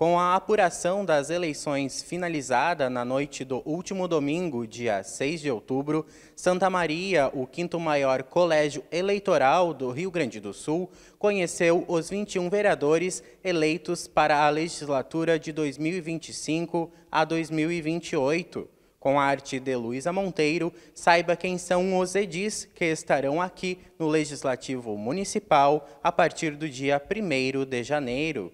Com a apuração das eleições finalizada na noite do último domingo, dia 6 de outubro, Santa Maria, o quinto maior colégio eleitoral do Rio Grande do Sul, conheceu os 21 vereadores eleitos para a legislatura de 2025 a 2028. Com a arte de Luísa Monteiro, saiba quem são os edis que estarão aqui no Legislativo Municipal a partir do dia 1 de janeiro.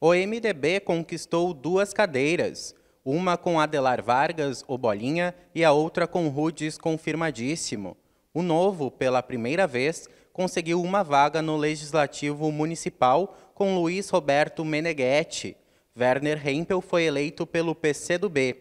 O MDB conquistou duas cadeiras, uma com Adelar Vargas, o Bolinha, e a outra com Rudes confirmadíssimo. O Novo, pela primeira vez, conseguiu uma vaga no Legislativo Municipal com Luiz Roberto Meneghetti. Werner Hempel foi eleito pelo PCdoB.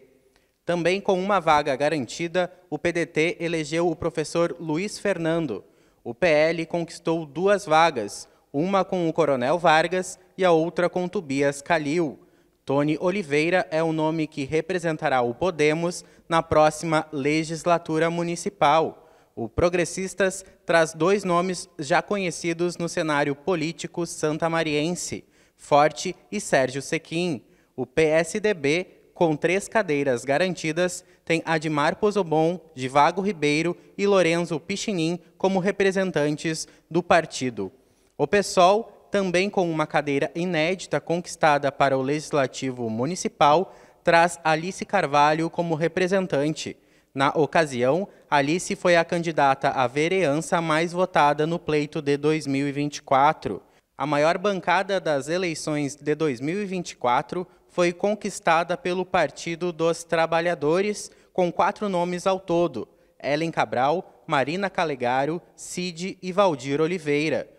Também com uma vaga garantida, o PDT elegeu o professor Luiz Fernando. O PL conquistou duas vagas, uma com o Coronel Vargas e a outra com Tobias Calil. Tony Oliveira é o nome que representará o Podemos na próxima legislatura municipal. O Progressistas traz dois nomes já conhecidos no cenário político santamariense, Forte e Sérgio Sequim. O PSDB, com três cadeiras garantidas, tem Admar Pozobon, Divago Ribeiro e Lorenzo Pichinin como representantes do partido. O PSOL também com uma cadeira inédita conquistada para o Legislativo Municipal, traz Alice Carvalho como representante. Na ocasião, Alice foi a candidata à vereança mais votada no pleito de 2024. A maior bancada das eleições de 2024 foi conquistada pelo Partido dos Trabalhadores, com quatro nomes ao todo: Ellen Cabral, Marina Calegaro, Cid e Valdir Oliveira.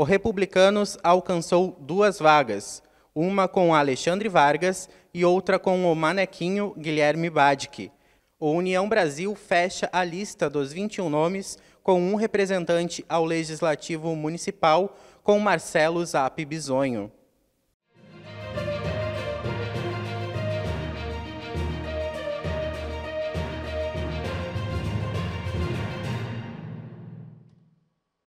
O Republicanos alcançou duas vagas, uma com Alexandre Vargas e outra com o manequinho Guilherme Badic. O União Brasil fecha a lista dos 21 nomes com um representante ao Legislativo Municipal, com Marcelo Zap Bisonho.